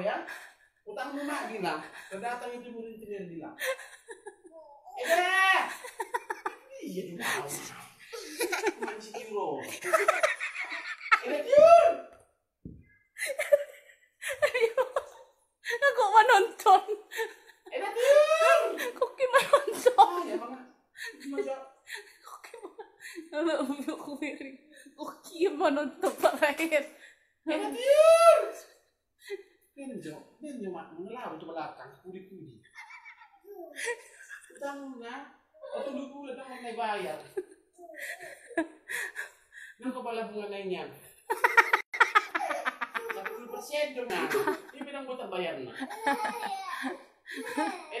ya utang lunak bilang terdatang itu murid sendiri bilang eh iya tuh mau mancing timro Aku mau nonton. Kok gimana nonton? Oh, ya, Mama. Gimana? Aku Benjo, Benjo mak mengelau itu belakang, kuli-kuli. Utang na, atau dulu udah mau bayar. Nang kepala bunga naiknya. Satu persen dong na, ini bilang buat bayar na. Eh,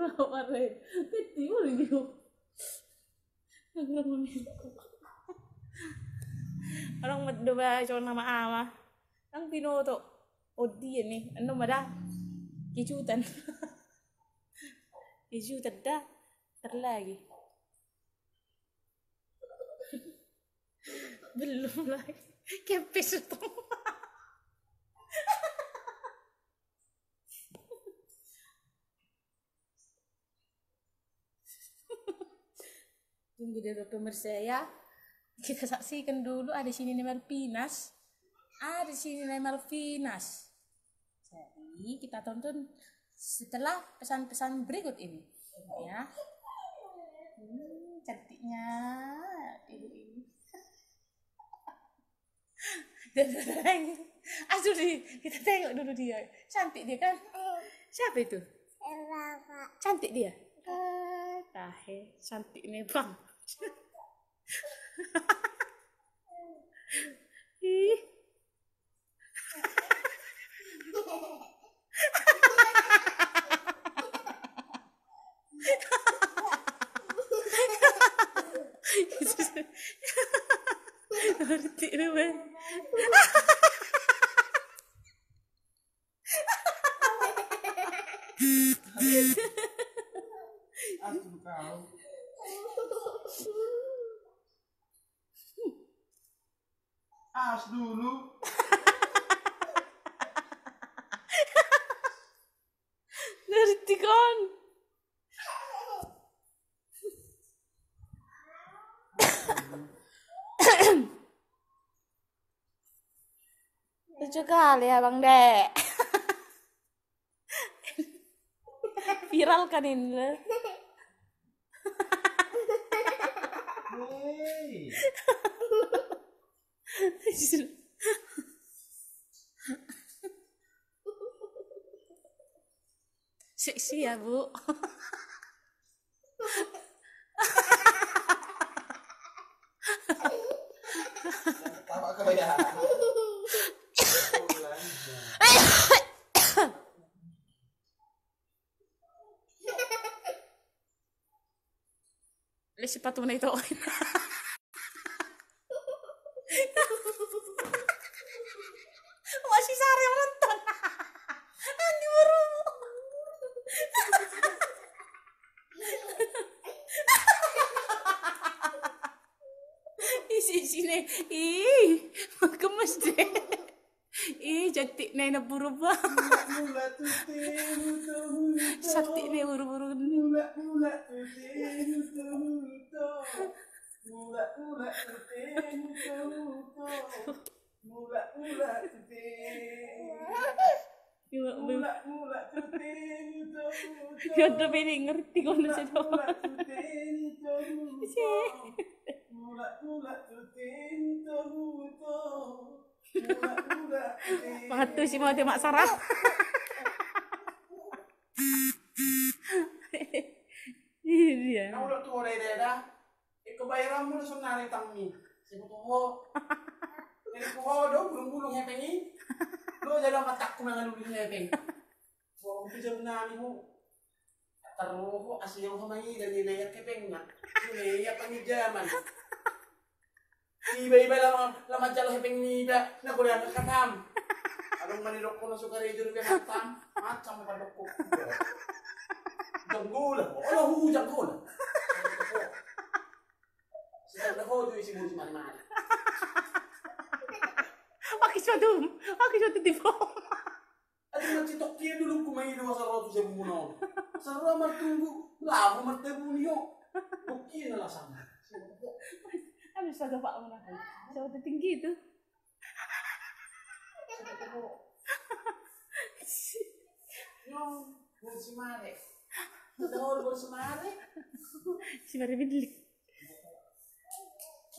Rawa re. Peti uli yo. Orang medo ba so nama ama. Ang pinuto. Odi nih. Ano mada? Kicutan. Kicutan dah. Terlagi. Belum lagi. Kepes tuh. tunggu dari pemirsa ya kita saksikan dulu ada sini Neymar Pinas ada sini Neymar Pinas jadi kita tonton setelah pesan-pesan berikut ini ya hmm, cantiknya ibu ini dan aduh di kita tengok dulu dia cantik dia kan siapa itu cantik dia eh. tahe cantik nih bang Aduh kau. As dulu. Ngerti kan? Lucu kali ya Bang Dek. Viral kan ini. Wey. Seksi ya, Bu. Λες να ito okay na. mo Ih, magkamas din. Ih, na naburo ba? Sakti na yung buru. Mula, mula, Mula mula Mula mula Ya udah ini ngerti kok nasi doang. Mula mula mula mula Matu sih mau tembak sarap. Iya. Kamu udah tuh udah ada. Kebayaran mulu sebenarnya kodo oh, gulung-gulung hepeng ya, Lu jadi angkat takku nang gulung hepeng. Wong pijar nami mo. Taruho asli yung humangi dan ninayak hepeng na. Ninayak panijaman. Iba-iba lamang lamang jalo hepeng nida na kuliah na katam. Anong manilok ko na sukari dito kay katam. Macam manilok ko. Janggula. Ola oh, hu janggula. Sa taruho doon si Musi Aku شو دوم واخي شو تدي فوق Ati mati dulu ku mai dua sa rotu sa bumbu nol. Sa roa ma aku ma tebu nio. Tokie tinggi tu. Nong, bol tol bol si mare.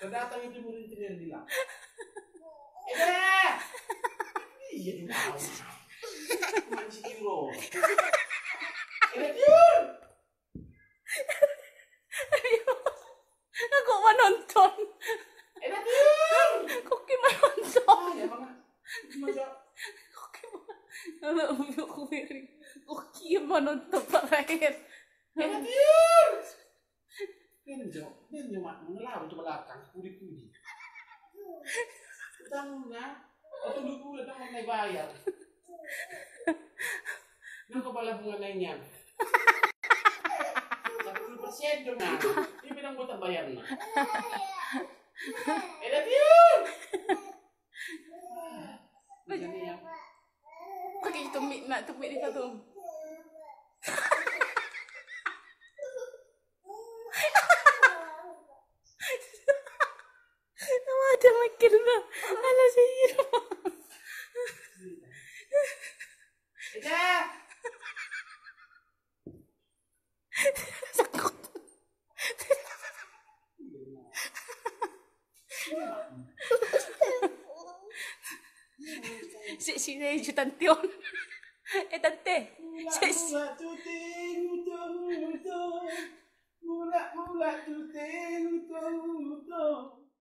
Nadatang ito mo rin tinira nila. Ebe! Eh, Iyan yung tao. Kumain si Tiro. Ebe, yun! Ako manonton. Ebe, yun! Kuki manonton. Ay, mga. Mga. Kuki manonton. pa rin. Ebe, Benjo, Benjo mak menelaru ke belakang, kudi-kudi. Utang na, atau dulu udah mau naik bayar. Nang kepala bunga lainnya. Satu puluh persen dong na. Dia bilang gue tak bayar na. I love you. Jadi yang. Kau kayak tumit nak tumit dia tu. കിരുന്ന അല്ല ചെയ്യുന്നു si si na yung tante yun. Eh, tante. Si, si. Mula, mula, tutin, utong, utong.